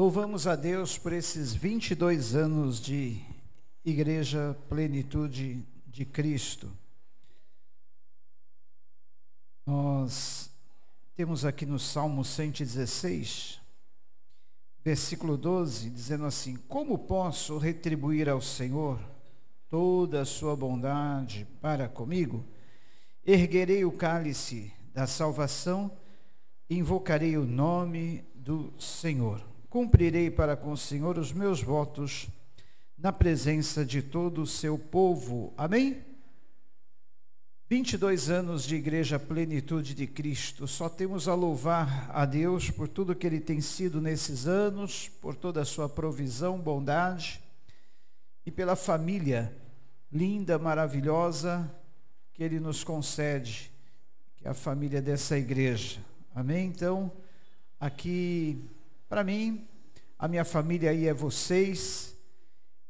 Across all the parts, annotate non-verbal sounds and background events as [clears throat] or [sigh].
Louvamos a Deus por esses 22 anos de Igreja Plenitude de Cristo. Nós temos aqui no Salmo 116, versículo 12, dizendo assim: Como posso retribuir ao Senhor toda a sua bondade para comigo? Erguerei o cálice da salvação, invocarei o nome do Senhor cumprirei para com o Senhor os meus votos na presença de todo o seu povo. Amém? 22 anos de Igreja Plenitude de Cristo. Só temos a louvar a Deus por tudo que Ele tem sido nesses anos, por toda a sua provisão, bondade e pela família linda, maravilhosa que Ele nos concede, que é a família dessa igreja. Amém? Então, aqui para mim, a minha família aí é vocês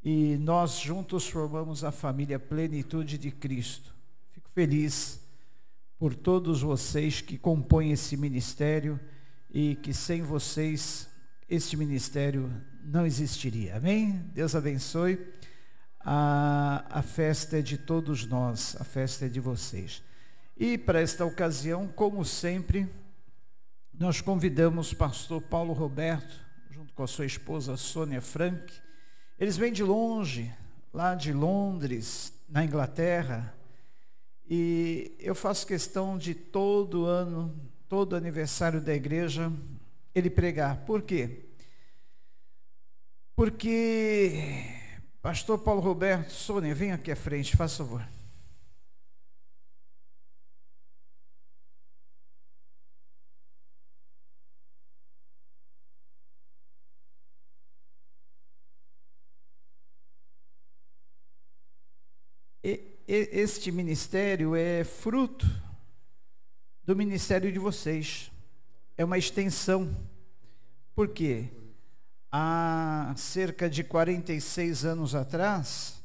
e nós juntos formamos a família Plenitude de Cristo. Fico feliz por todos vocês que compõem esse ministério e que sem vocês este ministério não existiria. Amém? Deus abençoe. A, a festa é de todos nós, a festa é de vocês. E para esta ocasião, como sempre, nós convidamos o pastor Paulo Roberto, junto com a sua esposa Sônia Frank. Eles vêm de longe, lá de Londres, na Inglaterra. E eu faço questão de todo ano, todo aniversário da igreja, ele pregar. Por quê? Porque, pastor Paulo Roberto, Sônia, vem aqui à frente, faz favor. este ministério é fruto do ministério de vocês. É uma extensão. Por quê? Há cerca de 46 anos atrás,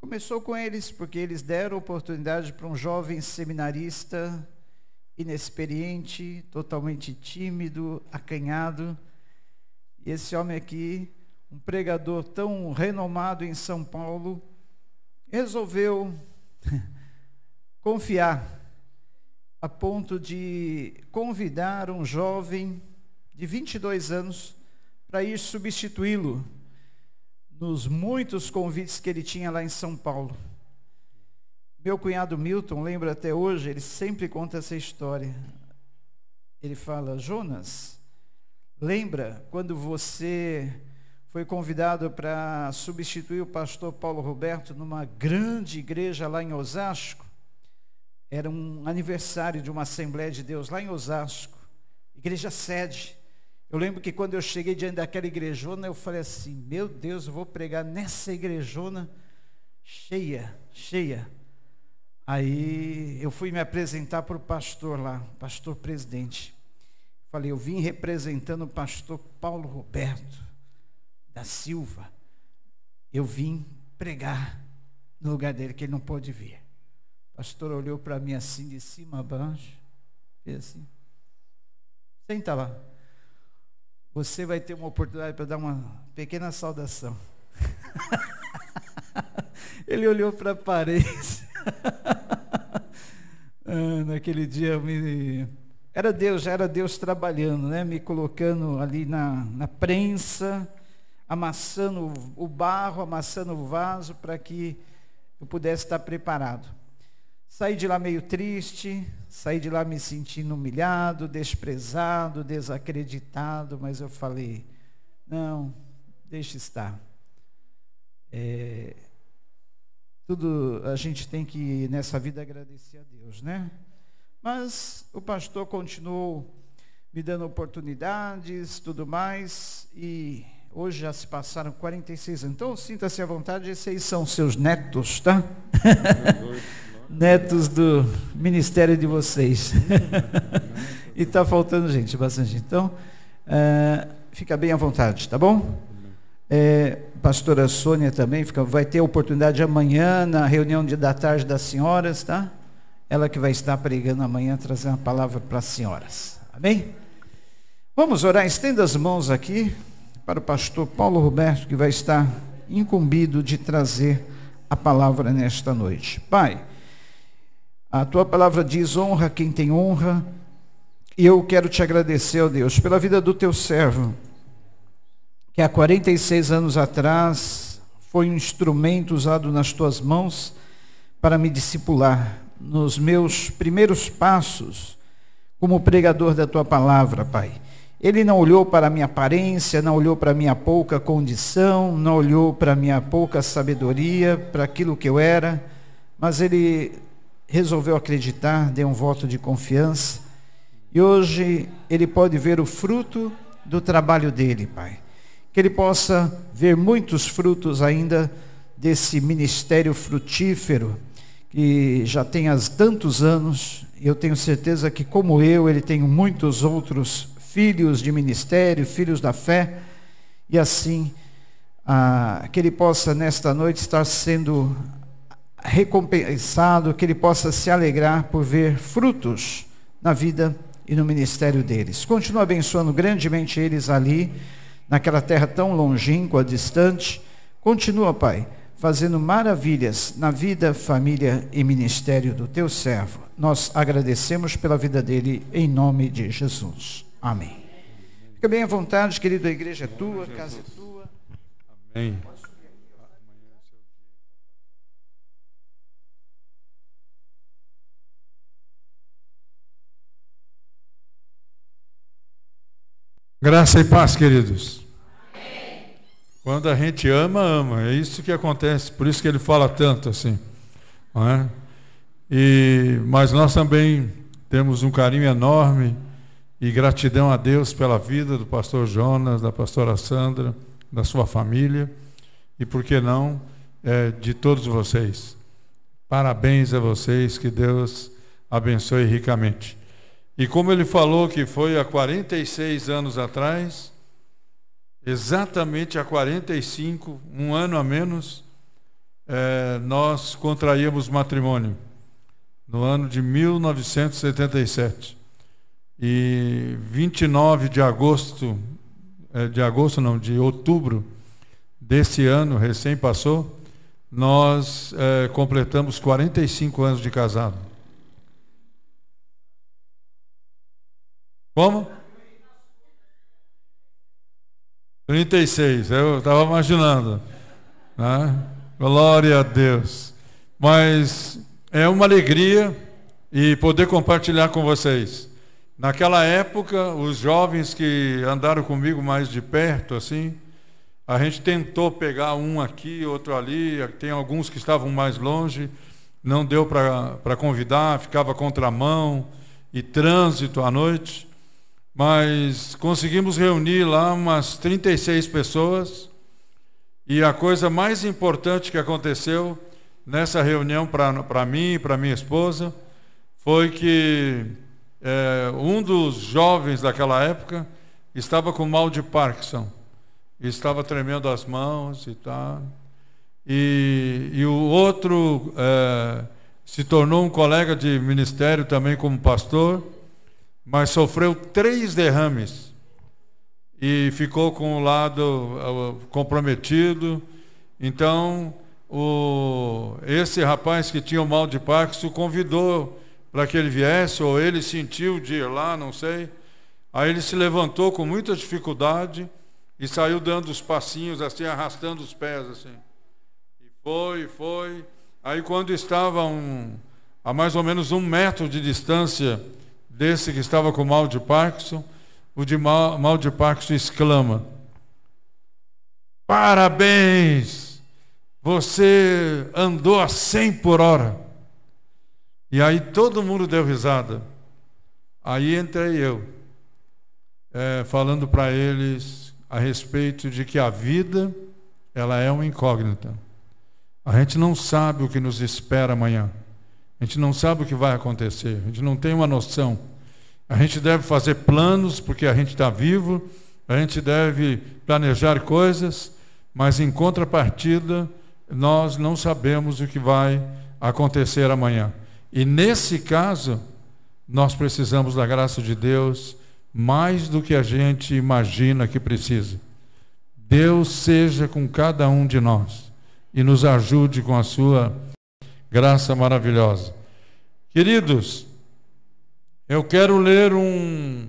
começou com eles, porque eles deram oportunidade para um jovem seminarista inexperiente, totalmente tímido, acanhado. E esse homem aqui, um pregador tão renomado em São Paulo, resolveu [laughs] confiar a ponto de convidar um jovem de 22 anos para ir substituí-lo nos muitos convites que ele tinha lá em São Paulo. Meu cunhado Milton lembra até hoje, ele sempre conta essa história. Ele fala: Jonas, lembra quando você foi convidado para substituir o pastor Paulo Roberto numa grande igreja lá em Osasco. Era um aniversário de uma Assembleia de Deus lá em Osasco, igreja sede. Eu lembro que quando eu cheguei diante daquela igrejona, eu falei assim: Meu Deus, eu vou pregar nessa igrejona cheia, cheia. Aí eu fui me apresentar para o pastor lá, pastor presidente. Falei: Eu vim representando o pastor Paulo Roberto da Silva, eu vim pregar no lugar dele, que ele não pôde vir. O pastor olhou para mim assim, de cima a baixo, e assim: Senta lá. Você vai ter uma oportunidade para dar uma pequena saudação. [laughs] ele olhou para a parede. [laughs] Ah, naquele dia me... era Deus, já era Deus trabalhando, né? me colocando ali na, na prensa amassando o barro, amassando o vaso, para que eu pudesse estar preparado. Saí de lá meio triste, saí de lá me sentindo humilhado, desprezado, desacreditado, mas eu falei: não, deixa estar. É, tudo a gente tem que nessa vida agradecer a Deus, né? Mas o pastor continuou me dando oportunidades, tudo mais, e Hoje já se passaram 46 anos. Então sinta-se à vontade, esses são seus netos, tá? [laughs] netos do ministério de vocês. [laughs] e está faltando gente, bastante. Então, uh, fica bem à vontade, tá bom? É, pastora Sônia também fica, vai ter oportunidade amanhã na reunião de, da tarde das senhoras, tá? Ela que vai estar pregando amanhã, trazendo a palavra para as senhoras. Amém? Vamos orar, estenda as mãos aqui para o pastor Paulo Roberto, que vai estar incumbido de trazer a palavra nesta noite. Pai, a tua palavra diz: honra quem tem honra, e eu quero te agradecer, ó Deus, pela vida do teu servo, que há 46 anos atrás foi um instrumento usado nas tuas mãos para me discipular. Nos meus primeiros passos como pregador da tua palavra, Pai. Ele não olhou para a minha aparência, não olhou para a minha pouca condição, não olhou para a minha pouca sabedoria, para aquilo que eu era, mas ele resolveu acreditar, deu um voto de confiança. E hoje ele pode ver o fruto do trabalho dele, Pai. Que ele possa ver muitos frutos ainda desse ministério frutífero que já tem há tantos anos. Eu tenho certeza que, como eu, ele tem muitos outros filhos de ministério, filhos da fé, e assim ah, que ele possa nesta noite estar sendo recompensado, que ele possa se alegrar por ver frutos na vida e no ministério deles. Continua abençoando grandemente eles ali, naquela terra tão longínqua, distante. Continua, Pai, fazendo maravilhas na vida, família e ministério do teu servo. Nós agradecemos pela vida dele em nome de Jesus. Amém. Fica bem à vontade, querido, a igreja é tua, a casa é tua. Amém. Graça e paz, queridos. Amém. Quando a gente ama, ama. É isso que acontece. Por isso que ele fala tanto assim. É? E, mas nós também temos um carinho enorme e gratidão a Deus pela vida do pastor Jonas, da pastora Sandra, da sua família e, por que não, é, de todos vocês. Parabéns a vocês, que Deus abençoe ricamente. E como ele falou que foi há 46 anos atrás, exatamente há 45, um ano a menos, é, nós contraímos matrimônio, no ano de 1977. E 29 de agosto, eh, de agosto não, de outubro desse ano, recém passou, nós é, completamos 45 anos de casado. Como? 36, eu estava imaginando. Né? Glória a Deus. Mas é uma alegria e poder compartilhar com vocês. Naquela época, os jovens que andaram comigo mais de perto, assim, a gente tentou pegar um aqui, outro ali, tem alguns que estavam mais longe, não deu para convidar, ficava contramão e trânsito à noite, mas conseguimos reunir lá umas 36 pessoas e a coisa mais importante que aconteceu nessa reunião para mim e para minha esposa foi que é, um dos jovens daquela época estava com mal de Parkinson. Estava tremendo as mãos e tal. E, e o outro é, se tornou um colega de ministério também como pastor, mas sofreu três derrames e ficou com o lado é, comprometido. Então, o, esse rapaz que tinha o mal de Parkinson convidou para que ele viesse, ou ele sentiu de ir lá, não sei. Aí ele se levantou com muita dificuldade e saiu dando os passinhos, assim, arrastando os pés, assim. E foi, foi. Aí quando estava um, a mais ou menos um metro de distância desse que estava com mal de Parkinson, o de mal, mal de Parkinson exclama: Parabéns! Você andou a 100 por hora. E aí todo mundo deu risada. Aí entrei eu, é, falando para eles a respeito de que a vida ela é uma incógnita. A gente não sabe o que nos espera amanhã. A gente não sabe o que vai acontecer. A gente não tem uma noção. A gente deve fazer planos porque a gente está vivo. A gente deve planejar coisas, mas em contrapartida nós não sabemos o que vai acontecer amanhã. E nesse caso, nós precisamos da graça de Deus mais do que a gente imagina que precisa. Deus seja com cada um de nós e nos ajude com a sua graça maravilhosa. Queridos, eu quero ler um,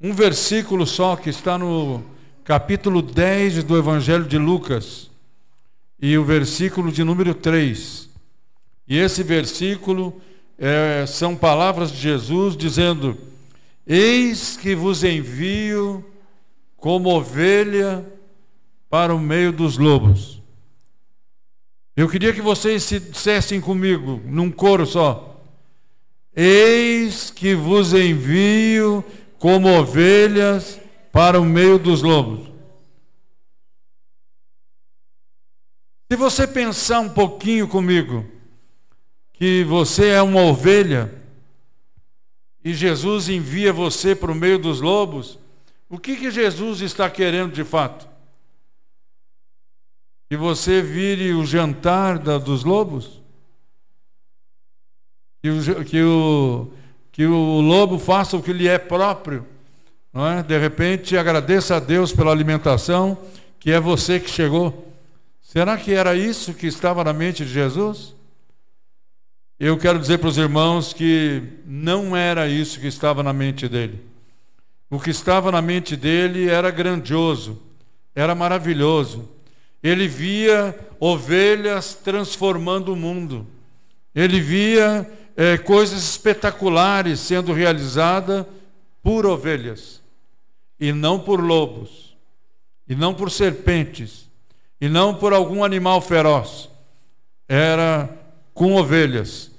um versículo só que está no capítulo 10 do Evangelho de Lucas e o versículo de número 3. E esse versículo é, são palavras de Jesus dizendo: Eis que vos envio como ovelha para o meio dos lobos. Eu queria que vocês se dissessem comigo, num coro só: Eis que vos envio como ovelhas para o meio dos lobos. Se você pensar um pouquinho comigo, que você é uma ovelha e Jesus envia você para o meio dos lobos, o que, que Jesus está querendo de fato? Que você vire o jantar da, dos lobos? Que o, que, o, que o lobo faça o que lhe é próprio? Não é? De repente, agradeça a Deus pela alimentação, que é você que chegou. Será que era isso que estava na mente de Jesus? Eu quero dizer para os irmãos que não era isso que estava na mente dele. O que estava na mente dele era grandioso, era maravilhoso. Ele via ovelhas transformando o mundo. Ele via é, coisas espetaculares sendo realizadas por ovelhas, e não por lobos, e não por serpentes, e não por algum animal feroz. Era com ovelhas.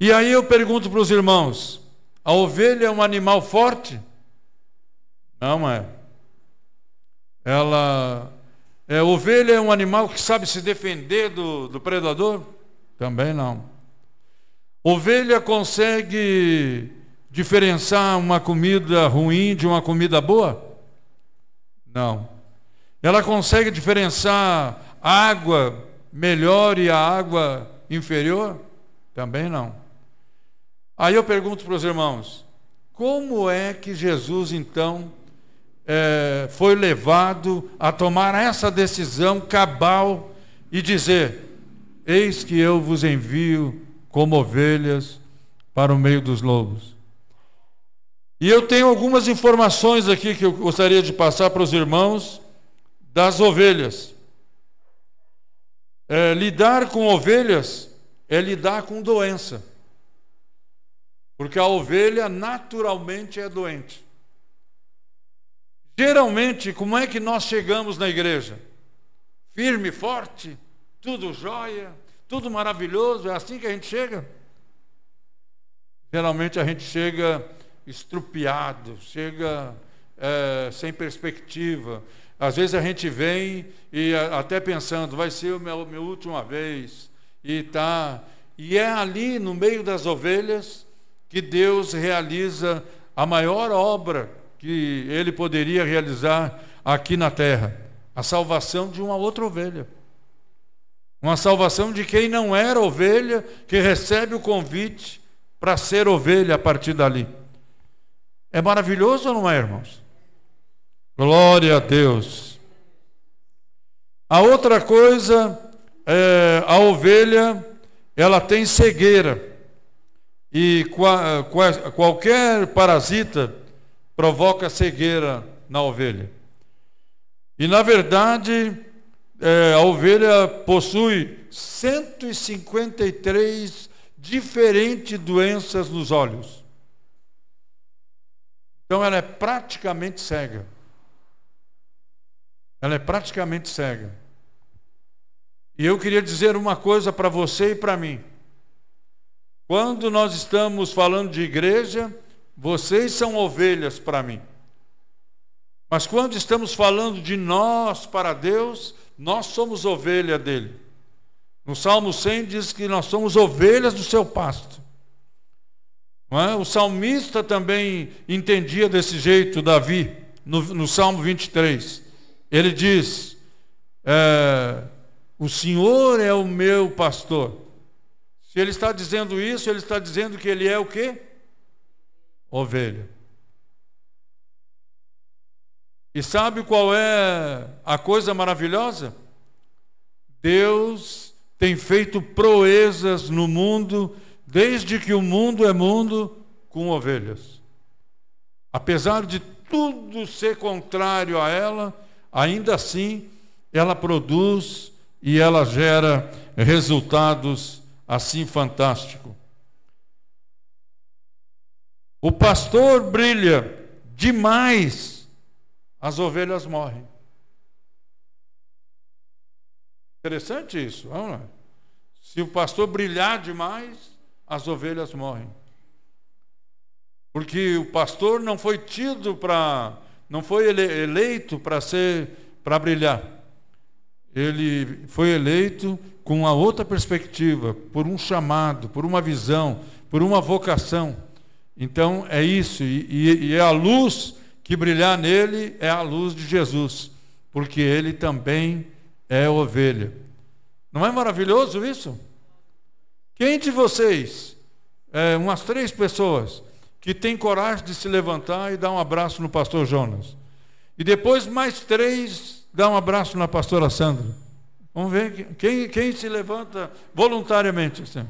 E aí eu pergunto para os irmãos: a ovelha é um animal forte? Não é. Ela. É, ovelha é um animal que sabe se defender do, do predador? Também não. Ovelha consegue diferenciar uma comida ruim de uma comida boa? Não. Ela consegue diferenciar água melhor e a água Inferior? Também não. Aí eu pergunto para os irmãos: como é que Jesus, então, é, foi levado a tomar essa decisão cabal e dizer: Eis que eu vos envio como ovelhas para o meio dos lobos? E eu tenho algumas informações aqui que eu gostaria de passar para os irmãos das ovelhas. É, lidar com ovelhas é lidar com doença. Porque a ovelha naturalmente é doente. Geralmente, como é que nós chegamos na igreja? Firme, forte, tudo jóia, tudo maravilhoso, é assim que a gente chega? Geralmente a gente chega estrupiado, chega é, sem perspectiva, às vezes a gente vem e até pensando, vai ser a minha, última vez, e tá. E é ali, no meio das ovelhas, que Deus realiza a maior obra que ele poderia realizar aqui na terra a salvação de uma outra ovelha. Uma salvação de quem não era ovelha, que recebe o convite para ser ovelha a partir dali. É maravilhoso ou não é, irmãos? Glória a Deus. A outra coisa, é, a ovelha, ela tem cegueira. E qualquer parasita provoca cegueira na ovelha. E, na verdade, é, a ovelha possui 153 diferentes doenças nos olhos. Então, ela é praticamente cega. Ela é praticamente cega. E eu queria dizer uma coisa para você e para mim. Quando nós estamos falando de igreja, vocês são ovelhas para mim. Mas quando estamos falando de nós para Deus, nós somos ovelha dele. No Salmo 100 diz que nós somos ovelhas do seu pasto. É? O salmista também entendia desse jeito, Davi, no, no Salmo 23. Ele diz: é, O Senhor é o meu pastor. Se ele está dizendo isso, ele está dizendo que ele é o quê? Ovelha. E sabe qual é a coisa maravilhosa? Deus tem feito proezas no mundo, desde que o mundo é mundo, com ovelhas. Apesar de tudo ser contrário a ela, ainda assim ela produz e ela gera resultados assim fantásticos. O pastor brilha demais, as ovelhas morrem. Interessante isso, Vamos lá. Se o pastor brilhar demais, as ovelhas morrem. Porque o pastor não foi tido para não foi eleito para ser para brilhar. Ele foi eleito com uma outra perspectiva, por um chamado, por uma visão, por uma vocação. Então é isso, e, e é a luz que brilhar nele é a luz de Jesus, porque ele também é ovelha. Não é maravilhoso isso? Quem de vocês, é, umas três pessoas, que tem coragem de se levantar e dar um abraço no pastor Jonas. E depois mais três dá um abraço na pastora Sandra. Vamos ver quem, quem se levanta voluntariamente. Assim.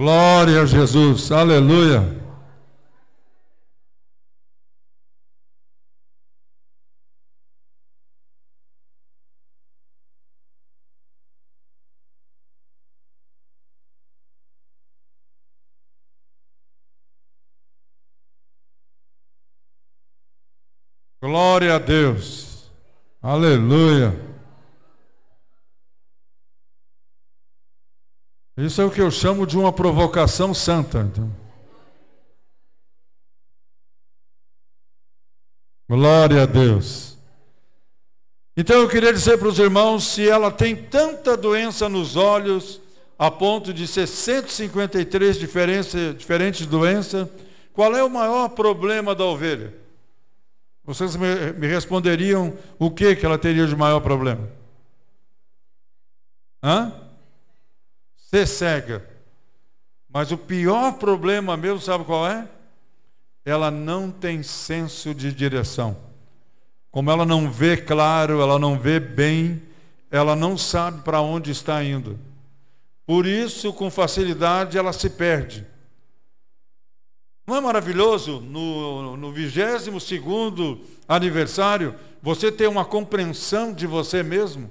Glória a Jesus, aleluia. Glória a Deus, aleluia. Isso é o que eu chamo de uma provocação santa. Então. Glória a Deus. Então eu queria dizer para os irmãos: se ela tem tanta doença nos olhos, a ponto de ser 153 diferentes doenças, qual é o maior problema da ovelha? Vocês me, me responderiam o que, que ela teria de maior problema? Hã? ser cega. Mas o pior problema meu, sabe qual é? Ela não tem senso de direção. Como ela não vê claro, ela não vê bem, ela não sabe para onde está indo. Por isso, com facilidade, ela se perde. Não é maravilhoso, no, no 22 aniversário, você ter uma compreensão de você mesmo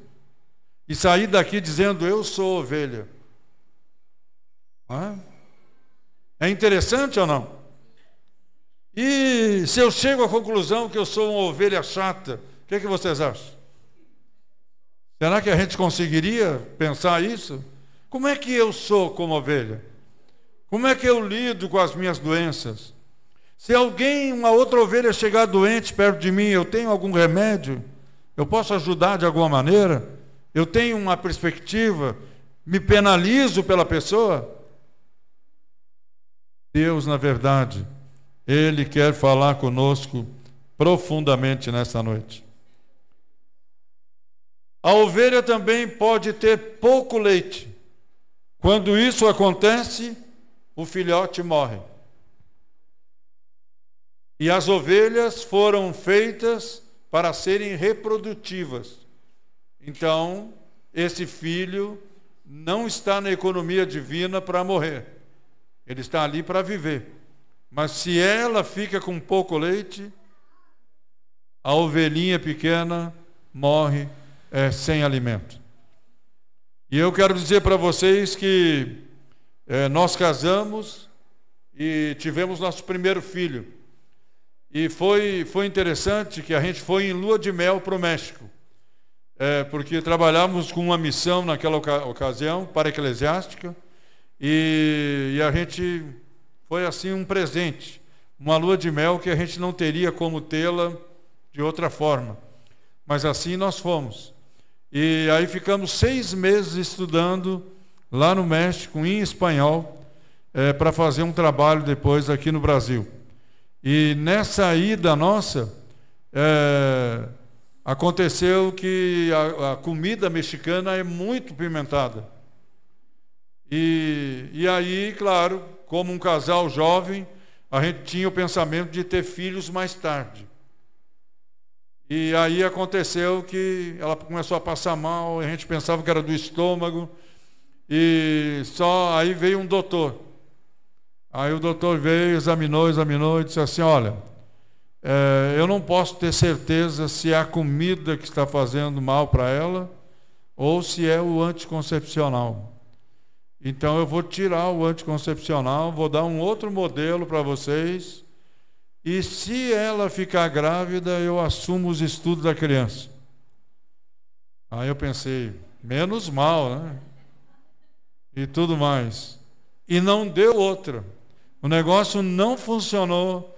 e sair daqui dizendo: Eu sou ovelha. É interessante ou não? E se eu chego à conclusão que eu sou uma ovelha chata, o que, é que vocês acham? Será que a gente conseguiria pensar isso? Como é que eu sou como ovelha? Como é que eu lido com as minhas doenças? Se alguém, uma outra ovelha, chegar doente perto de mim, eu tenho algum remédio? Eu posso ajudar de alguma maneira? Eu tenho uma perspectiva? Me penalizo pela pessoa? Deus, na verdade, Ele quer falar conosco profundamente nesta noite. A ovelha também pode ter pouco leite. Quando isso acontece, o filhote morre. E as ovelhas foram feitas para serem reprodutivas. Então, esse filho não está na economia divina para morrer. Ele está ali para viver. Mas se ela fica com pouco leite, a ovelhinha pequena morre é, sem alimento. E eu quero dizer para vocês que é, nós casamos e tivemos nosso primeiro filho. E foi, foi interessante que a gente foi em lua de mel para o México, é, porque trabalhávamos com uma missão naquela ocasião para eclesiástica. E, e a gente foi assim um presente, uma lua de mel que a gente não teria como tê-la de outra forma. Mas assim nós fomos. E aí ficamos seis meses estudando lá no México, em espanhol, é, para fazer um trabalho depois aqui no Brasil. E nessa ida nossa, é, aconteceu que a, a comida mexicana é muito pimentada. E, e aí, claro, como um casal jovem, a gente tinha o pensamento de ter filhos mais tarde. E aí aconteceu que ela começou a passar mal, a gente pensava que era do estômago, e só aí veio um doutor. Aí o doutor veio, examinou, examinou e disse assim: Olha, é, eu não posso ter certeza se é a comida que está fazendo mal para ela ou se é o anticoncepcional. Então eu vou tirar o anticoncepcional, vou dar um outro modelo para vocês. E se ela ficar grávida, eu assumo os estudos da criança. Aí eu pensei, menos mal, né? E tudo mais. E não deu outra. O negócio não funcionou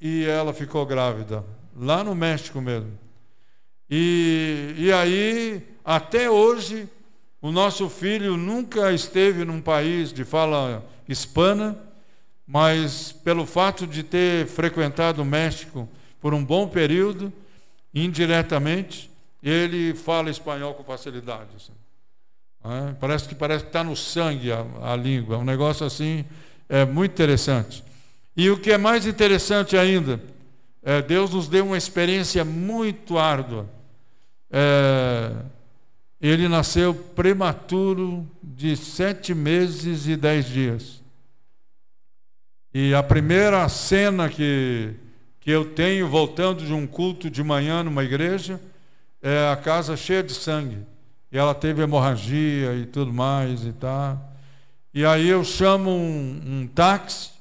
e ela ficou grávida, lá no México mesmo. E, e aí, até hoje, o nosso filho nunca esteve num país de fala hispana, mas pelo fato de ter frequentado o México por um bom período, indiretamente, ele fala espanhol com facilidade. Assim. É? Parece que parece que está no sangue a, a língua, um negócio assim é muito interessante. E o que é mais interessante ainda, é, Deus nos deu uma experiência muito árdua. É, ele nasceu prematuro de sete meses e dez dias. E a primeira cena que, que eu tenho voltando de um culto de manhã numa igreja é a casa cheia de sangue. E ela teve hemorragia e tudo mais e tá. E aí eu chamo um, um táxi,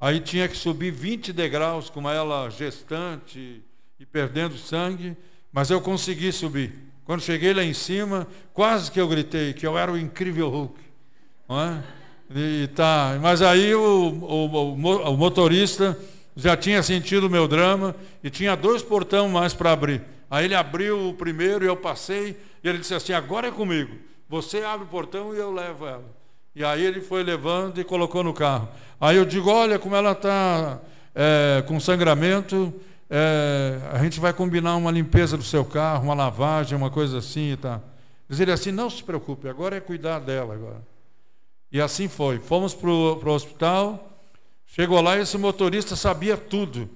aí tinha que subir 20 degraus com ela gestante e perdendo sangue, mas eu consegui subir. Quando cheguei lá em cima, quase que eu gritei que eu era o incrível Hulk. Não é? e, tá. Mas aí o, o, o motorista já tinha sentido o meu drama e tinha dois portões mais para abrir. Aí ele abriu o primeiro e eu passei, e ele disse assim: agora é comigo. Você abre o portão e eu levo ela. E aí ele foi levando e colocou no carro. Aí eu digo: olha como ela está é, eh, com sangramento é, a gente vai combinar uma limpeza do seu carro, uma lavagem, uma coisa assim e tá. Diz ele assim, não se preocupe, agora é cuidar dela agora. E assim foi. Fomos para o hospital, chegou lá e esse motorista sabia tudo.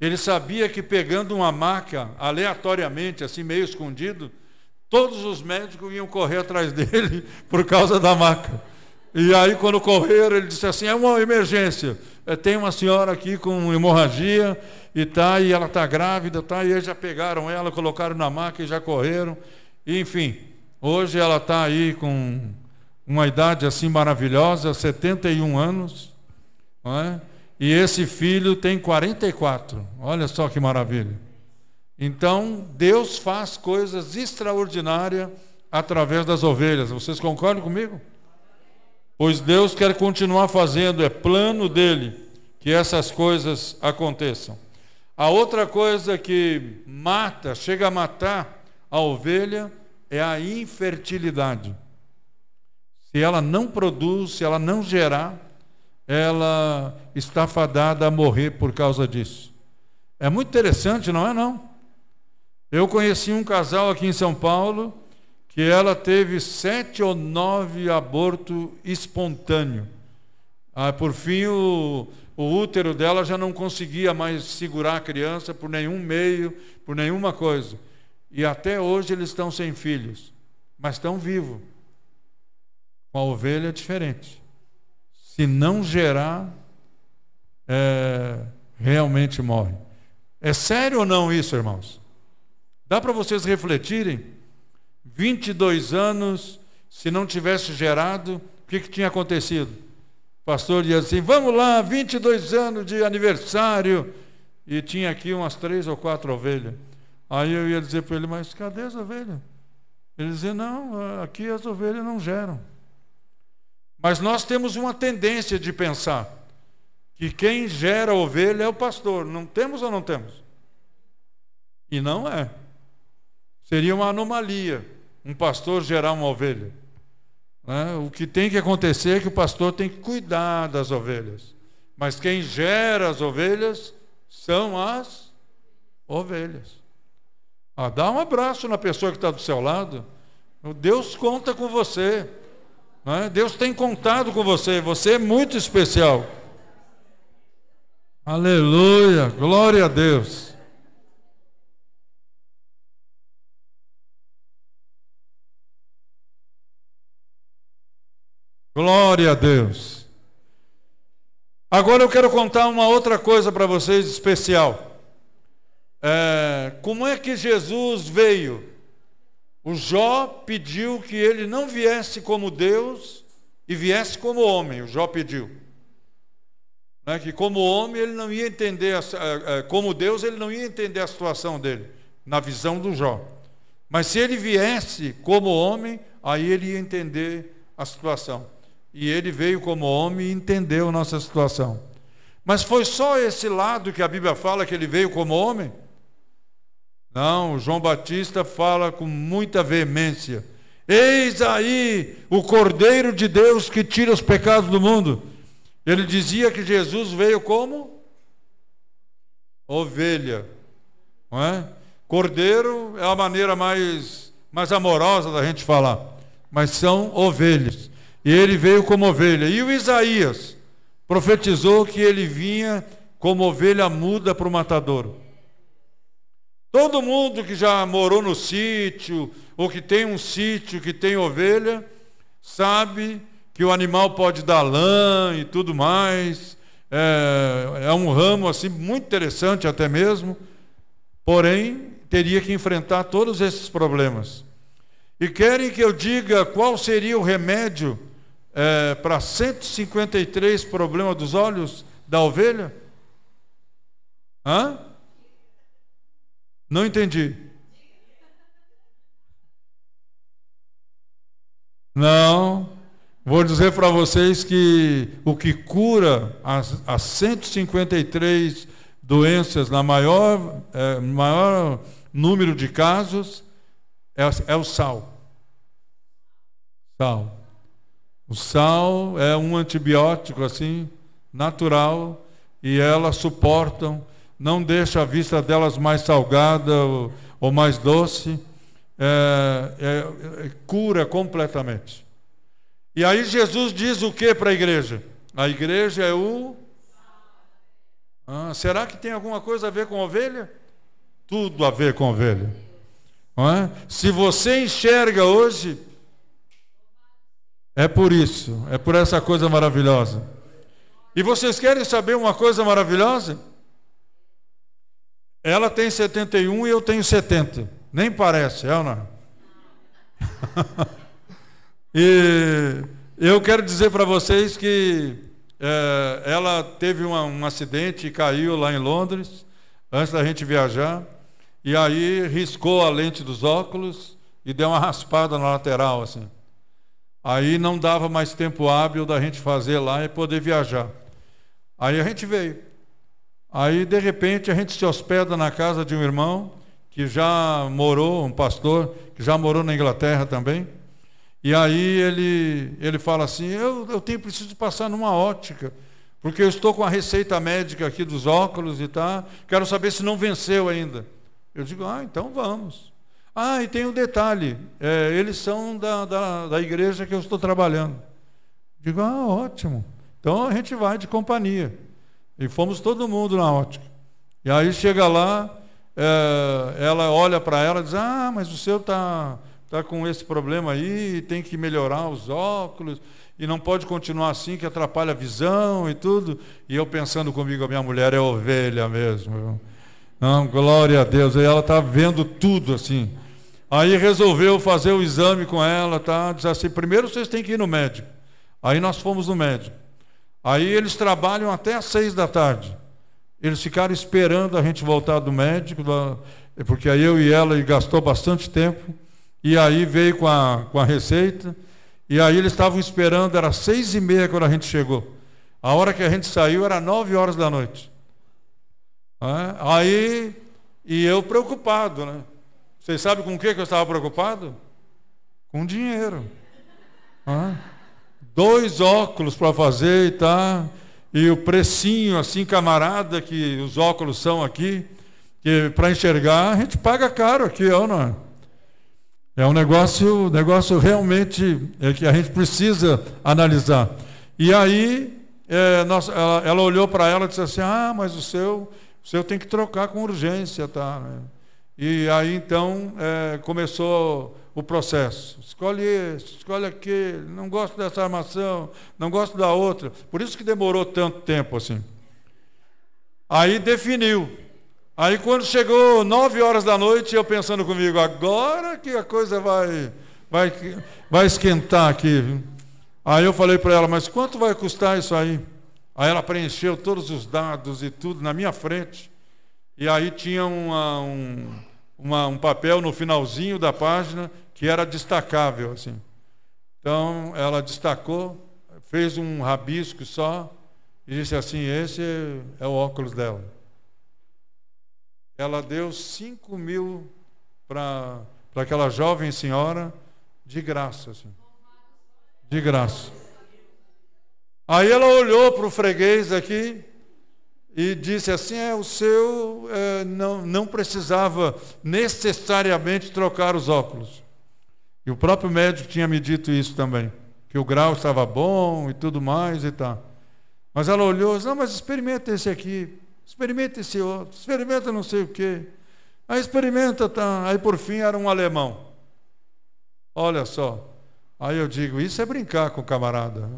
Ele sabia que pegando uma maca aleatoriamente, assim meio escondido, todos os médicos iam correr atrás [laughs] dele por causa da maca. E aí, quando correram, ele disse assim: é uma emergência. É, tem uma senhora aqui com hemorragia e tá, e ela está grávida, tá, e eles já pegaram ela, colocaram na maca e já correram. E, enfim, hoje ela está aí com uma idade assim maravilhosa, 71 anos, não é? e esse filho tem 44. Olha só que maravilha. Então, Deus faz coisas extraordinárias através das ovelhas. Vocês concordam comigo? Pois Deus quer continuar fazendo, é plano dele que essas coisas aconteçam. A outra coisa que mata, chega a matar a ovelha é a infertilidade. Se ela não produz, se ela não gerar, ela está fadada a morrer por causa disso. É muito interessante, não é não? Eu conheci um casal aqui em São Paulo que ela teve sete ou nove abortos espontâneos. Ah, por fim, o, o útero dela já não conseguia mais segurar a criança por nenhum meio, por nenhuma coisa. E até hoje eles estão sem filhos, mas estão vivos. Com a ovelha é diferente. Se não gerar, é, realmente morre. É sério ou não isso, irmãos? Dá para vocês refletirem? 22 anos, se não tivesse gerado, o que, que tinha acontecido? O pastor dizia assim: vamos lá, 22 anos de aniversário. E tinha aqui umas três ou quatro ovelhas. Aí eu ia dizer para ele: mas cadê as ovelhas? Ele dizia: não, aqui as ovelhas não geram. Mas nós temos uma tendência de pensar que quem gera ovelha é o pastor. Não temos ou não temos? E não é. Seria uma anomalia um pastor gerar uma ovelha. Né? O que tem que acontecer é que o pastor tem que cuidar das ovelhas. Mas quem gera as ovelhas são as ovelhas. Ah, dá um abraço na pessoa que está do seu lado. Deus conta com você. Né? Deus tem contado com você. Você é muito especial. Aleluia, glória a Deus. Glória a Deus. Agora eu quero contar uma outra coisa para vocês especial. É, como é que Jesus veio? O Jó pediu que ele não viesse como Deus e viesse como homem. O Jó pediu. Né, que como homem ele não ia entender, a, é, é, como Deus ele não ia entender a situação dele, na visão do Jó. Mas se ele viesse como homem, aí ele ia entender a situação. E ele veio como homem e entendeu nossa situação. Mas foi só esse lado que a Bíblia fala que ele veio como homem? Não, João Batista fala com muita veemência: Eis aí o Cordeiro de Deus que tira os pecados do mundo. Ele dizia que Jesus veio como ovelha, não é? Cordeiro é a maneira mais, mais amorosa da gente falar, mas são ovelhas. E ele veio como ovelha. E o Isaías profetizou que ele vinha como ovelha muda para o matador. Todo mundo que já morou no sítio, ou que tem um sítio que tem ovelha, sabe que o animal pode dar lã e tudo mais. É, é, um ramo assim muito interessante até mesmo, porém teria que enfrentar todos esses problemas. E querem que eu diga qual seria o remédio é, para 153 problema dos olhos da ovelha? Hã? Não entendi. Não. Vou dizer para vocês que o que cura as, as 153 doenças na maior, é, maior número de casos é, é o sal. Sal. O sal é um antibiótico assim, natural, e elas suportam, não deixa a vista delas mais salgada ou, ou mais doce, é, é, é, cura completamente. E aí Jesus diz o que para a igreja? A igreja é o. Ah, será que tem alguma coisa a ver com ovelha? Tudo a ver com ovelha. É? Se você enxerga hoje é por isso, é por essa coisa maravilhosa. E vocês querem saber uma coisa maravilhosa? Ela tem 71 e eu tenho 70. Nem parece, é ou não? É? [laughs] e eu quero dizer para vocês que é, ela teve uma, um acidente e caiu lá em Londres, antes da gente viajar, e aí riscou a lente dos óculos e deu uma raspada na lateral, assim. Aí não dava mais tempo hábil da gente fazer lá e poder viajar. Aí a gente veio. Aí, de repente, a gente se hospeda na casa de um irmão que já morou, um pastor, que já morou na Inglaterra também. E aí ele, ele fala assim: eu, eu tenho preciso passar numa ótica, porque eu estou com a receita médica aqui dos óculos e tá, quero saber se não venceu ainda. Eu digo: ah, então vamos. Ah, e tem um detalhe: é, eles são da, da, da igreja que eu estou trabalhando. Digo, ah, ótimo. Então a gente vai de companhia. E fomos todo mundo na ótica. E aí chega lá, é, ela olha para ela e diz: Ah, mas o seu está tá com esse problema aí, tem que melhorar os óculos, e não pode continuar assim, que atrapalha a visão e tudo. E eu pensando comigo, a minha mulher é ovelha mesmo. Não, glória a Deus. E ela está vendo tudo assim. Aí resolveu fazer o exame com ela, tá? Diz assim: primeiro vocês têm que ir no médico. Aí nós fomos no médico. Aí eles trabalham até às seis da tarde. Eles ficaram esperando a gente voltar do médico, porque aí eu e ela gastou bastante tempo. E aí veio com a, com a receita. E aí eles estavam esperando, era seis e meia quando a gente chegou. A hora que a gente saiu era nove horas da noite. É? Aí, e eu preocupado, né? Vocês sabem com o que eu estava preocupado? Com dinheiro. dois óculos para fazer e tá. E o precinho, assim, camarada, que os óculos são aqui, que para enxergar, a gente paga caro aqui, ó, não é? é? um negócio, negócio realmente é que a gente precisa analisar. E aí, é, ela, ela, olhou para ela e disse assim: Ah, mas o seu, o seu tem que trocar com urgência, tá? Né? E aí então é, começou o processo. Escolhe esse, escolhe aquele, não gosto dessa armação, não gosto da outra. Por isso que demorou tanto tempo assim. Aí definiu. Aí quando chegou nove horas da noite, eu pensando comigo, agora que a coisa vai, vai, vai esquentar aqui. Aí eu falei para ela, mas quanto vai custar isso aí? Aí ela preencheu todos os dados e tudo na minha frente e aí tinha uma, um, uma, um papel no finalzinho da página que era destacável. Assim. Então ela destacou, fez um rabisco só e disse assim: Esse é o óculos dela. Ela deu 5 mil para aquela jovem senhora de graça. Assim. De graça. Aí ela olhou para o freguês aqui e disse assim: é, o seu é, não, não precisava necessariamente trocar os óculos. E o próprio médico tinha me dito isso também, que o grau estava bom e tudo mais e tal. Mas ela olhou, não, mas experimenta esse aqui, experimenta esse outro, experimenta não sei o quê. Aí ah, experimenta, tá. aí por fim era um alemão. Olha só. Aí eu digo, isso é brincar com o camarada.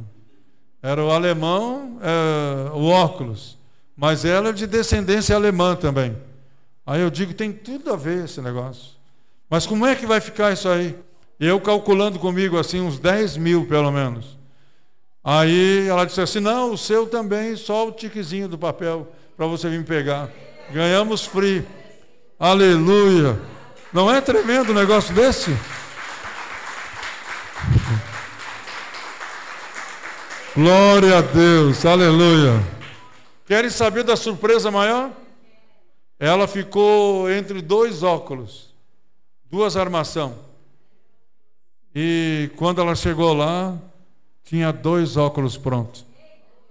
Era o alemão, é, o óculos. Mas ela é de descendência alemã também. Aí eu digo, tem tudo a ver esse negócio. Mas como é que vai ficar isso aí? Eu calculando comigo assim, uns 10 mil pelo menos. Aí ela disse assim: não, o seu também, só o tiquezinho do papel para você vir pegar. Ganhamos free. Aleluia! Não é tremendo um negócio desse? Glória a Deus, aleluia. Querem saber da surpresa maior? Ela ficou entre dois óculos, duas armação. E quando ela chegou lá, tinha dois óculos prontos,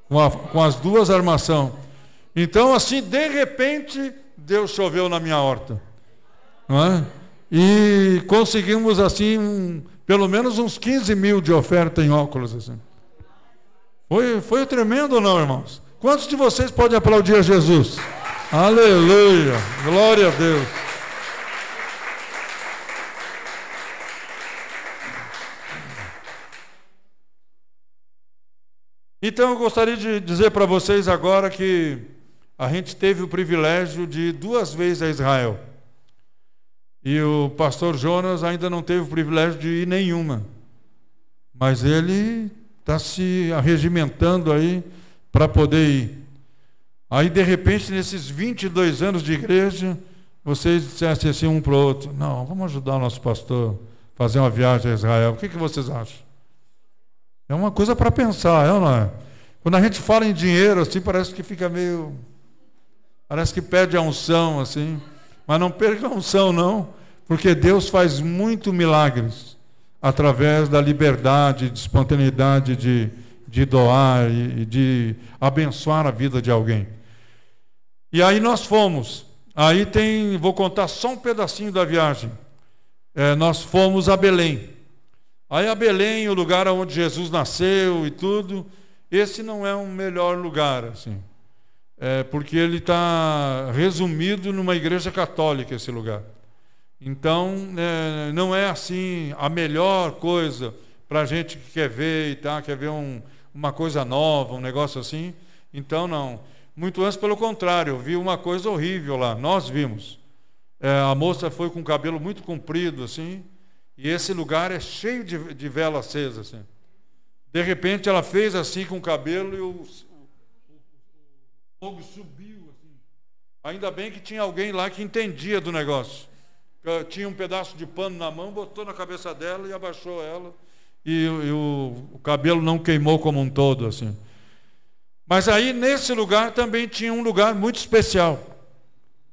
com, a, com as duas armação. Então, assim, de repente, Deus choveu na minha horta. É? E conseguimos, assim, um, pelo menos uns 15 mil de oferta em óculos. Assim. Foi, foi tremendo, não, irmãos? Quantos de vocês podem aplaudir a Jesus? Aleluia! Glória a Deus! Então eu gostaria de dizer para vocês agora que a gente teve o privilégio de ir duas vezes a Israel. E o pastor Jonas ainda não teve o privilégio de ir nenhuma. Mas ele está se arregimentando aí para poder ir. Aí, de repente, nesses 22 anos de igreja, vocês dissessem assim um para o outro: Não, vamos ajudar o nosso pastor a fazer uma viagem a Israel. O que, que vocês acham? É uma coisa para pensar, é ou não é? Quando a gente fala em dinheiro, assim, parece que fica meio. Parece que perde a unção, assim. Mas não perca a unção, não, porque Deus faz muito milagres através da liberdade, de espontaneidade, de de doar e de abençoar a vida de alguém. E aí nós fomos. Aí tem, vou contar só um pedacinho da viagem. É, nós fomos a Belém. Aí a Belém, o lugar onde Jesus nasceu e tudo, esse não é um melhor lugar, assim. É porque ele está resumido numa igreja católica, esse lugar. Então, é, não é assim a melhor coisa para a gente que quer ver e tá, quer ver um, uma coisa nova, um negócio assim. Então, não. Muito antes, pelo contrário, eu vi uma coisa horrível lá. Nós vimos. É, a moça foi com o cabelo muito comprido, assim, e esse lugar é cheio de, de vela acesa, assim. De repente, ela fez assim com o cabelo e o, o, fogo subiu, assim. Ainda bem que tinha alguém lá que entendia do negócio. Tinha um pedaço de pano na mão, botou na cabeça dela e abaixou ela e, e o, o cabelo não queimou como um todo, assim. Mas aí nesse lugar também tinha um lugar muito especial.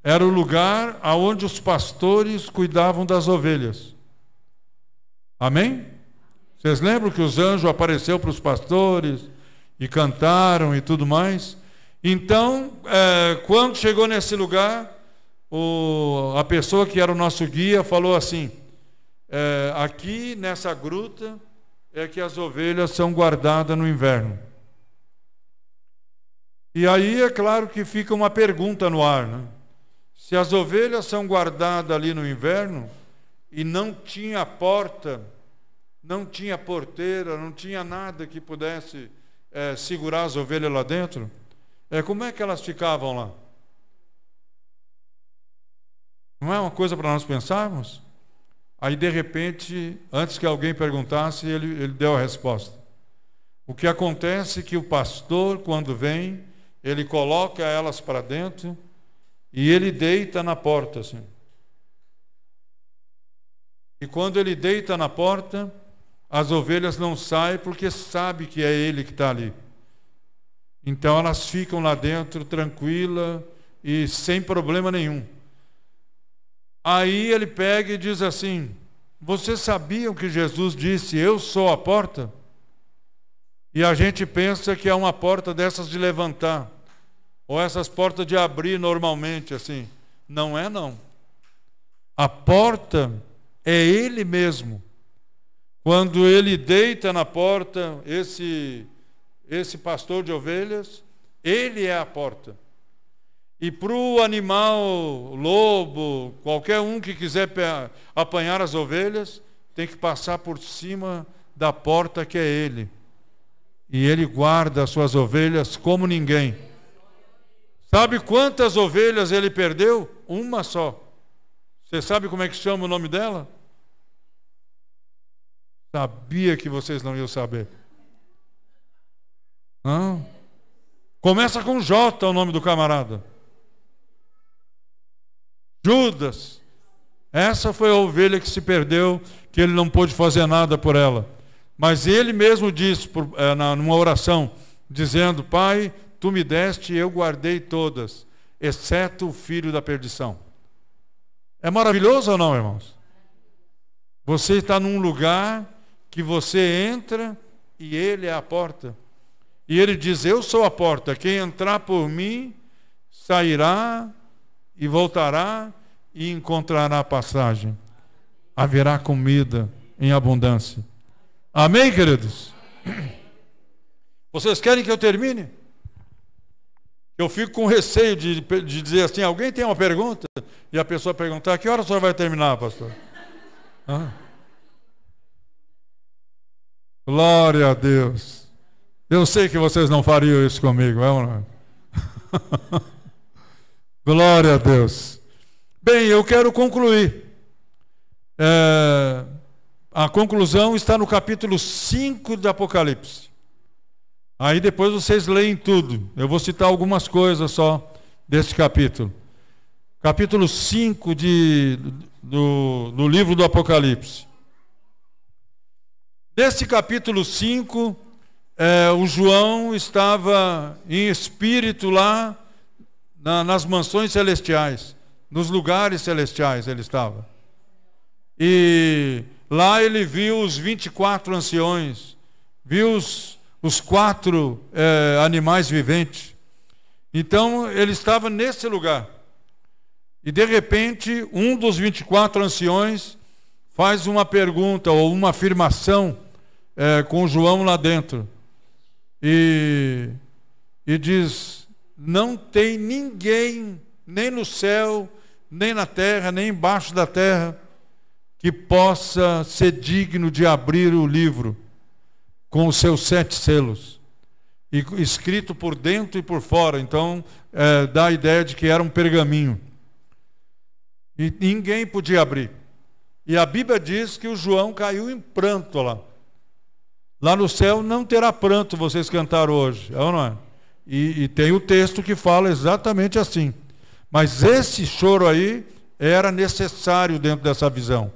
Era o lugar aonde os pastores cuidavam das ovelhas. Amém? Vocês lembram que os anjos apareceu para os pastores e cantaram e tudo mais? Então, é, quando chegou nesse lugar, o, a pessoa que era o nosso guia falou assim: é, aqui nessa gruta é que as ovelhas são guardadas no inverno. E aí é claro que fica uma pergunta no ar, né? Se as ovelhas são guardadas ali no inverno e não tinha porta, não tinha porteira, não tinha nada que pudesse é, segurar as ovelhas lá dentro, é, como é que elas ficavam lá? Não é uma coisa para nós pensarmos? Aí, de repente, antes que alguém perguntasse, ele, ele deu a resposta. O que acontece é que o pastor, quando vem, ele coloca elas para dentro e ele deita na porta, assim. E quando ele deita na porta, as ovelhas não saem porque sabe que é ele que está ali. Então elas ficam lá dentro tranquila e sem problema nenhum. Aí ele pega e diz assim: Vocês sabiam que Jesus disse, Eu sou a porta? E a gente pensa que é uma porta dessas de levantar, ou essas portas de abrir normalmente, assim. Não é, não. A porta é Ele mesmo. Quando ele deita na porta, esse, esse pastor de ovelhas, ele é a porta. E para o animal, lobo, qualquer um que quiser apanhar as ovelhas, tem que passar por cima da porta que é ele. E ele guarda as suas ovelhas como ninguém. Sabe quantas ovelhas ele perdeu? Uma só. Você sabe como é que chama o nome dela? Sabia que vocês não iam saber. Não? Começa com J o nome do camarada. Judas. Essa foi a ovelha que se perdeu, que ele não pôde fazer nada por ela. Mas ele mesmo disse, por, é, na, numa oração, dizendo: Pai, tu me deste e eu guardei todas, exceto o filho da perdição. É maravilhoso ou não, irmãos? Você está num lugar que você entra e ele é a porta. E ele diz: Eu sou a porta, quem entrar por mim sairá e voltará e encontrará passagem. Haverá comida em abundância. Amém, queridos? Vocês querem que eu termine? Eu fico com receio de, de dizer assim: alguém tem uma pergunta? E a pessoa perguntar: que hora o senhor vai terminar, pastor? Ah. Glória a Deus. Eu sei que vocês não fariam isso comigo, é ou não? É? [laughs] Glória a Deus. Bem, eu quero concluir. É, a conclusão está no capítulo 5 de Apocalipse. Aí depois vocês leem tudo. Eu vou citar algumas coisas só deste capítulo. Capítulo 5 de, do, do livro do Apocalipse. Neste capítulo 5, é, o João estava em espírito lá na, nas mansões celestiais, nos lugares celestiais ele estava. E lá ele viu os 24 anciões, viu os, os quatro é, animais viventes. Então ele estava nesse lugar. E de repente, um dos 24 anciões faz uma pergunta ou uma afirmação é, com João lá dentro. E, e diz: não tem ninguém, nem no céu, nem na terra, nem embaixo da terra, que possa ser digno de abrir o livro com os seus sete selos, e, escrito por dentro e por fora. Então, é, dá a ideia de que era um pergaminho. E ninguém podia abrir. E a Bíblia diz que o João caiu em pranto lá. Lá no céu não terá pranto, vocês cantaram hoje, é ou não é? E, e tem o texto que fala exatamente assim. Mas esse choro aí era necessário dentro dessa visão.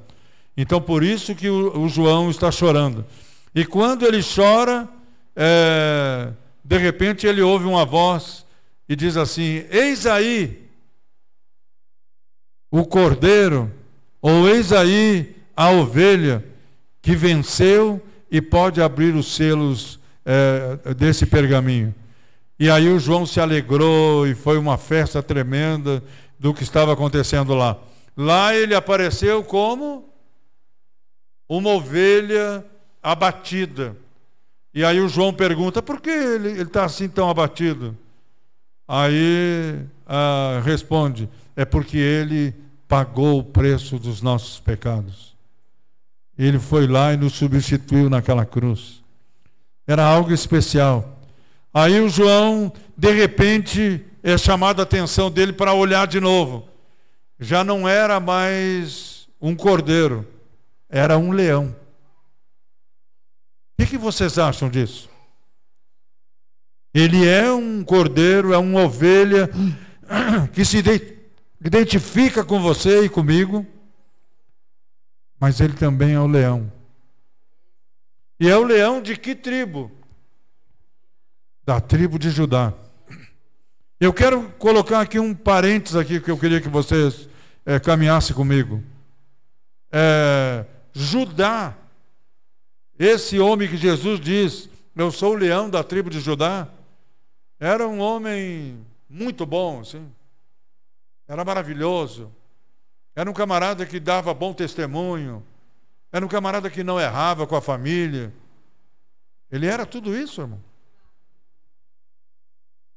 Então, por isso que o, o João está chorando. E quando ele chora, é, de repente ele ouve uma voz e diz assim: Eis aí o cordeiro, ou eis aí a ovelha que venceu e pode abrir os selos é, desse pergaminho. E aí o João se alegrou e foi uma festa tremenda do que estava acontecendo lá. Lá ele apareceu como uma ovelha abatida. E aí o João pergunta: por que ele está assim tão abatido? Aí ah, responde: é porque ele pagou o preço dos nossos pecados. Ele foi lá e nos substituiu naquela cruz. Era algo especial. Aí o João, de repente, é chamado a atenção dele para olhar de novo. Já não era mais um cordeiro, era um leão. O que, que vocês acham disso? Ele é um cordeiro, é uma ovelha [clears throat] que se identifica com você e comigo, mas ele também é o leão. E é o leão de que tribo? da tribo de Judá. Eu quero colocar aqui um parênteses aqui que eu queria que vocês é, caminhassem comigo. É, Judá, esse homem que Jesus diz, eu sou o leão da tribo de Judá, era um homem muito bom, assim. Era maravilhoso. Era um camarada que dava bom testemunho. Era um camarada que não errava com a família. Ele era tudo isso, irmão.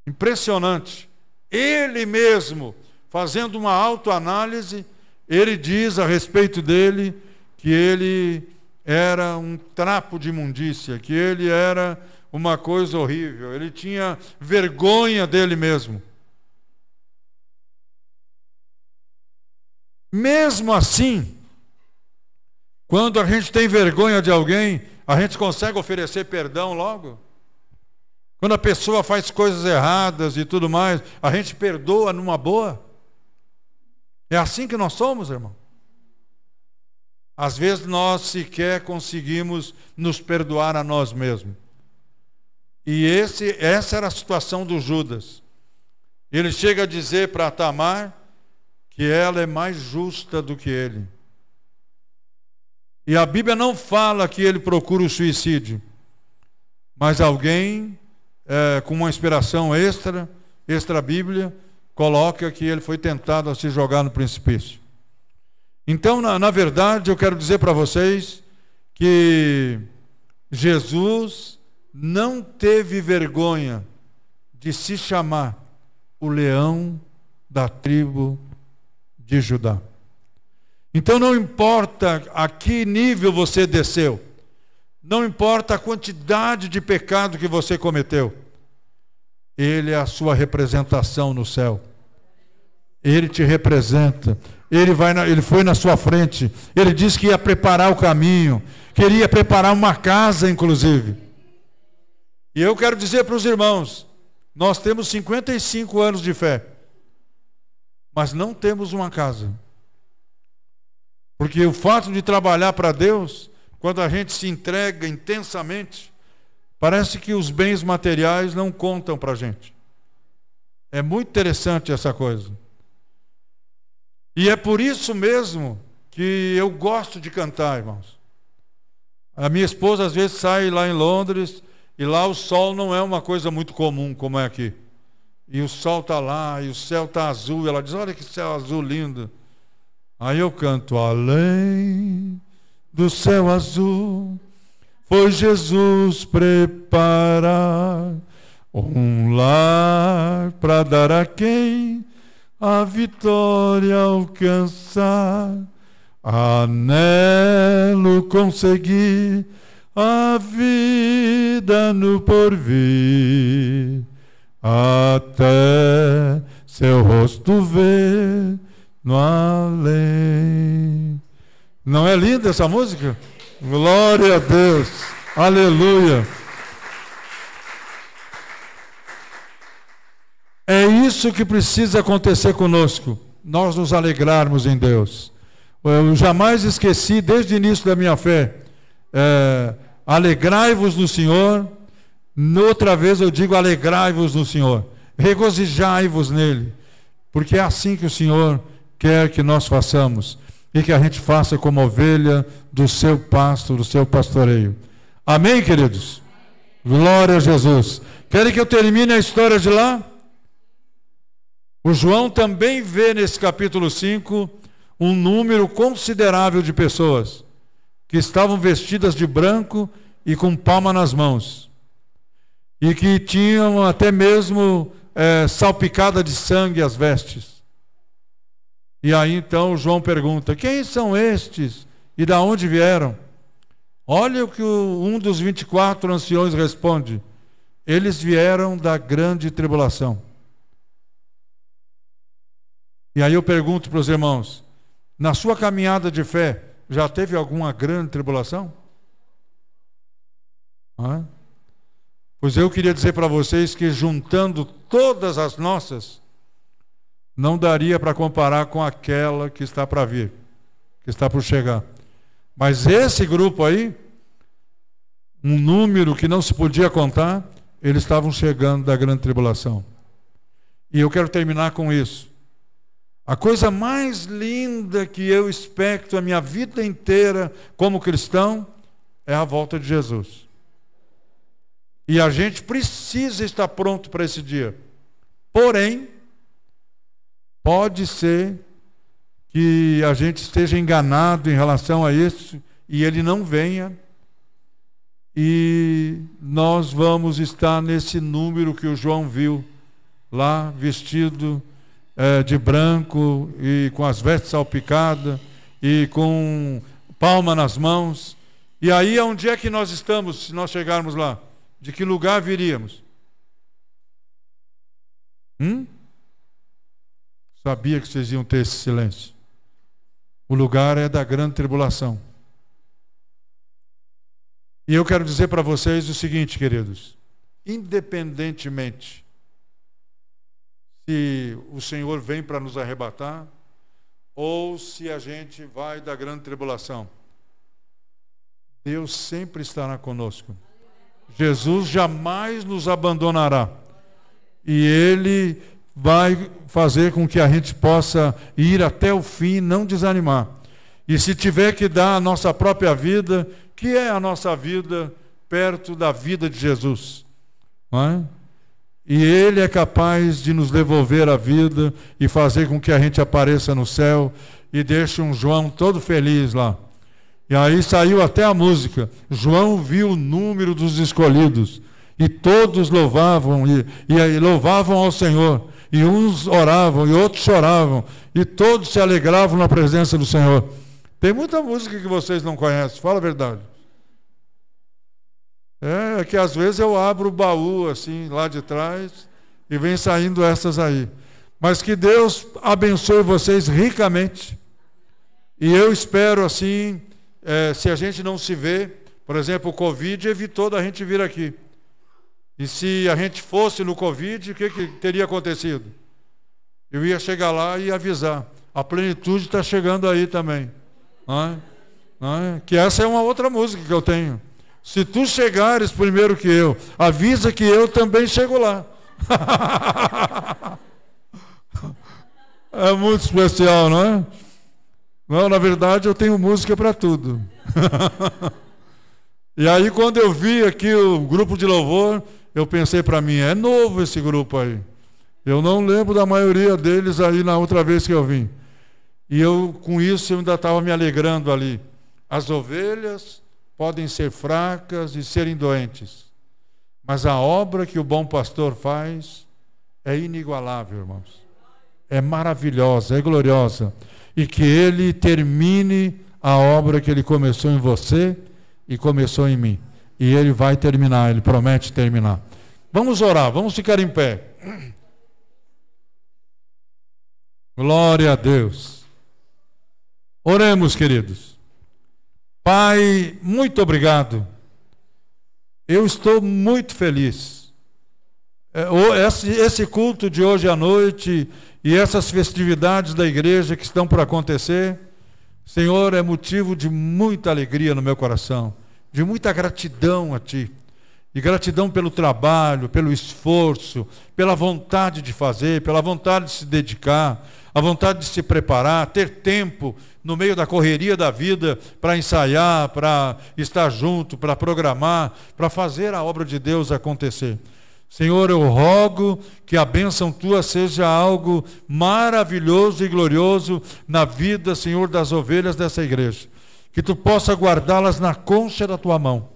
Impressionante. Ele mesmo, fazendo uma autoanálise, ele diz a respeito dele que ele era um trapo de imundícia, que ele era uma coisa horrível, ele tinha vergonha dele mesmo. Mesmo assim, quando a gente tem vergonha de alguém, a gente consegue oferecer perdão logo? Quando a pessoa faz coisas erradas e tudo mais, a gente perdoa numa boa. É assim que nós somos, irmão. Às vezes nós sequer conseguimos nos perdoar a nós mesmos. E esse, essa era a situação do Judas. Ele chega a dizer para Tamar que ela é mais justa do que ele. E a Bíblia não fala que ele procura o suicídio, mas alguém é, com uma inspiração extra, extra-bíblia, coloca que ele foi tentado a se jogar no precipício. Então, na, na verdade, eu quero dizer para vocês que Jesus não teve vergonha de se chamar o leão da tribo de Judá. Então não importa a que nível você desceu, não importa a quantidade de pecado que você cometeu, Ele é a sua representação no céu. Ele te representa. Ele, vai na, ele foi na sua frente. Ele disse que ia preparar o caminho. Queria preparar uma casa, inclusive. E eu quero dizer para os irmãos: nós temos 55 anos de fé, mas não temos uma casa. Porque o fato de trabalhar para Deus quando a gente se entrega intensamente, parece que os bens materiais não contam para a gente. É muito interessante essa coisa. E é por isso mesmo que eu gosto de cantar, irmãos. A minha esposa às vezes sai lá em Londres e lá o sol não é uma coisa muito comum como é aqui. E o sol está lá, e o céu está azul, e ela diz: Olha que céu azul lindo. Aí eu canto: Além do céu azul foi Jesus preparar um lar para dar a quem a vitória alcançar, anelo conseguir a vida no porvir, até seu rosto ver no além. Não é linda essa música? Glória a Deus. Aleluia. É isso que precisa acontecer conosco. Nós nos alegrarmos em Deus. Eu jamais esqueci, desde o início da minha fé, é, alegrai-vos no Senhor. Outra vez eu digo: alegrai-vos no Senhor. Regozijai-vos nele. Porque é assim que o Senhor quer que nós façamos e que a gente faça como ovelha do seu pasto, do seu pastoreio. Amém, queridos? Glória a Jesus. Querem que eu termine a história de lá? O João também vê nesse capítulo 5 um número considerável de pessoas que estavam vestidas de branco e com palma nas mãos, e que tinham até mesmo é, salpicada de sangue as vestes. E aí então João pergunta: Quem são estes e da onde vieram? Olha o que um dos 24 anciões responde: Eles vieram da grande tribulação. E aí eu pergunto para os irmãos: na sua caminhada de fé, já teve alguma grande tribulação? Hã? Pois eu queria dizer para vocês que juntando todas as nossas, não daria para comparar com aquela que está para vir, que está por chegar. Mas esse grupo aí, um número que não se podia contar, eles estavam chegando da grande tribulação. E eu quero terminar com isso. A coisa mais linda que eu expecto a minha vida inteira como cristão é a volta de Jesus. E a gente precisa estar pronto para esse dia. Porém, Pode ser que a gente esteja enganado em relação a isso e ele não venha. E nós vamos estar nesse número que o João viu lá, vestido é, de branco e com as vestes salpicadas e com palma nas mãos. E aí, é onde é que nós estamos se nós chegarmos lá? De que lugar viríamos? Hum? Sabia que vocês iam ter esse silêncio. O lugar é da grande tribulação. E eu quero dizer para vocês o seguinte, queridos: independentemente se o Senhor vem para nos arrebatar ou se a gente vai da grande tribulação, Deus sempre estará conosco. Jesus jamais nos abandonará. E Ele vai fazer com que a gente possa ir até o fim, não desanimar. E se tiver que dar a nossa própria vida, que é a nossa vida perto da vida de Jesus. É? E Ele é capaz de nos devolver a vida e fazer com que a gente apareça no céu e deixe um João todo feliz lá. E aí saiu até a música. João viu o número dos escolhidos e todos louvavam e, e, e louvavam ao Senhor e uns oravam, e outros choravam, e todos se alegravam na presença do Senhor. Tem muita música que vocês não conhecem, fala a verdade. É, é que às vezes eu abro o baú assim lá de trás e vem saindo essas aí. Mas que Deus abençoe vocês ricamente. E eu espero assim, é, se a gente não se vê, por exemplo, o Covid evitou da gente vir aqui. E se a gente fosse no Covid, o que, que teria acontecido? Eu ia chegar lá e avisar. A plenitude está chegando aí também. É? É? Que essa é uma outra música que eu tenho. Se tu chegares primeiro que eu, avisa que eu também chego lá. [laughs] é muito especial, não é? Não, na verdade eu tenho música para tudo. [laughs] e aí quando eu vi aqui o grupo de louvor, eu pensei para mim, é novo esse grupo aí. Eu não lembro da maioria deles aí na outra vez que eu vim. E eu, com isso, eu ainda estava me alegrando ali. As ovelhas podem ser fracas e serem doentes, mas a obra que o bom pastor faz é inigualável, irmãos. É maravilhosa, é gloriosa. E que ele termine a obra que ele começou em você e começou em mim e ele vai terminar, ele promete terminar. Vamos orar, vamos ficar em pé. Glória a Deus. Oremos, queridos. Pai, muito obrigado. Eu estou muito feliz. É, esse culto de hoje à noite e essas festividades da igreja que estão para acontecer, Senhor, é motivo de muita alegria no meu coração de muita gratidão a Ti, e gratidão pelo trabalho, pelo esforço, pela vontade de fazer, pela vontade de se dedicar, a vontade de se preparar, ter tempo no meio da correria da vida para ensaiar, para estar junto, para programar, para fazer a obra de Deus acontecer. Senhor, eu rogo que a bênção tua seja algo maravilhoso e glorioso na vida, Senhor, das ovelhas dessa igreja que tu possa guardá-las na concha da tua mão,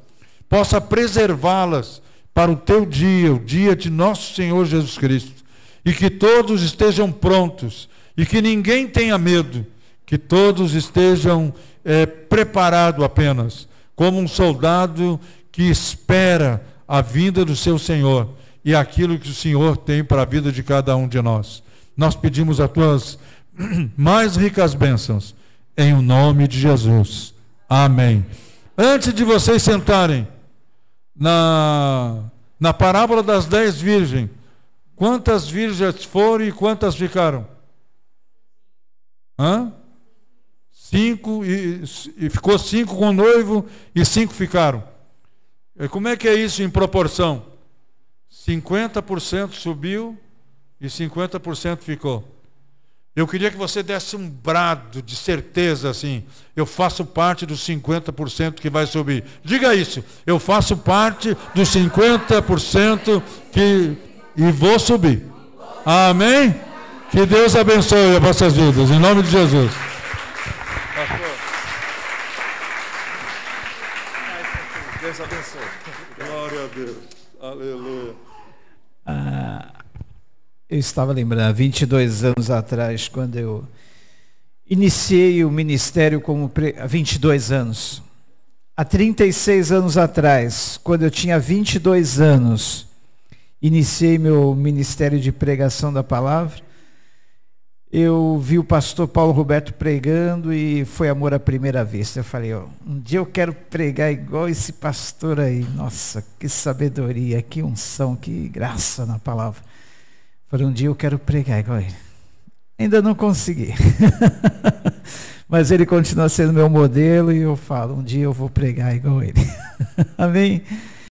possa preservá-las para o teu dia, o dia de nosso Senhor Jesus Cristo, e que todos estejam prontos, e que ninguém tenha medo, que todos estejam é, preparados apenas, como um soldado que espera a vinda do seu Senhor e aquilo que o Senhor tem para a vida de cada um de nós. Nós pedimos as tuas [clears throat] mais ricas bênçãos, em o nome de Jesus. Amém. Antes de vocês sentarem na, na parábola das dez virgens, quantas virgens foram e quantas ficaram? Hã? Cinco, e, e ficou cinco com o noivo e cinco ficaram. E como é que é isso em proporção? 50% subiu e 50% ficou. Eu queria que você desse um brado de certeza assim: eu faço parte dos 50% que vai subir. Diga isso: eu faço parte dos 50% que e vou subir. Amém? Que Deus abençoe as vossas vidas, em nome de Jesus. Deus abençoe. Glória a Deus. Aleluia. Ah eu estava lembrando, 22 anos atrás, quando eu iniciei o ministério como pre... há 22 anos. Há 36 anos atrás, quando eu tinha 22 anos, iniciei meu ministério de pregação da palavra. Eu vi o pastor Paulo Roberto pregando e foi amor à primeira vista. Eu falei, um dia eu quero pregar igual esse pastor aí. Nossa, que sabedoria, que unção, que graça na palavra. Para um dia eu quero pregar igual ele. Ainda não consegui. [laughs] Mas ele continua sendo meu modelo e eu falo, um dia eu vou pregar igual ele. [laughs] Amém?